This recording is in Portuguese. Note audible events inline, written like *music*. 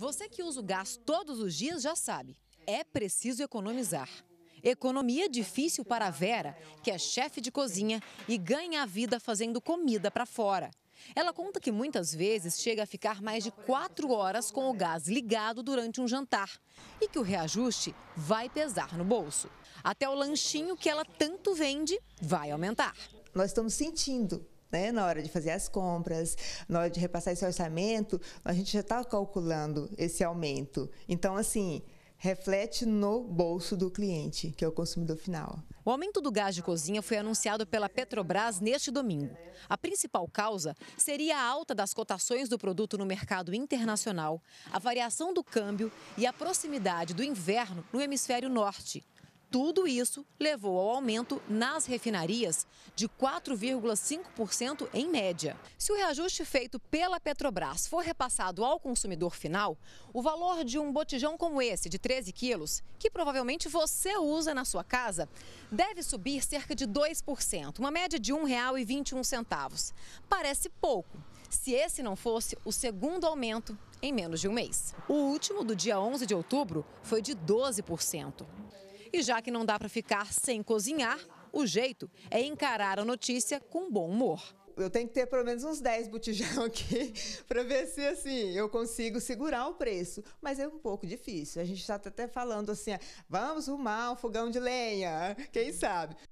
Você que usa o gás todos os dias já sabe, é preciso economizar. Economia difícil para a Vera, que é chefe de cozinha e ganha a vida fazendo comida para fora. Ela conta que muitas vezes chega a ficar mais de quatro horas com o gás ligado durante um jantar e que o reajuste vai pesar no bolso. Até o lanchinho que ela tanto vende vai aumentar. Nós estamos sentindo né? na hora de fazer as compras, na hora de repassar esse orçamento, a gente já está calculando esse aumento. Então, assim, reflete no bolso do cliente, que é o consumidor final. O aumento do gás de cozinha foi anunciado pela Petrobras neste domingo. A principal causa seria a alta das cotações do produto no mercado internacional, a variação do câmbio e a proximidade do inverno no hemisfério norte. Tudo isso levou ao aumento nas refinarias de 4,5% em média. Se o reajuste feito pela Petrobras for repassado ao consumidor final, o valor de um botijão como esse, de 13 quilos, que provavelmente você usa na sua casa, deve subir cerca de 2%, uma média de R$ 1,21. Parece pouco, se esse não fosse o segundo aumento em menos de um mês. O último, do dia 11 de outubro, foi de 12%. E já que não dá para ficar sem cozinhar, o jeito é encarar a notícia com bom humor. Eu tenho que ter pelo menos uns 10 botijão aqui *laughs* para ver se assim eu consigo segurar o preço. Mas é um pouco difícil. A gente está até falando assim: ah, vamos arrumar um fogão de lenha, quem sabe?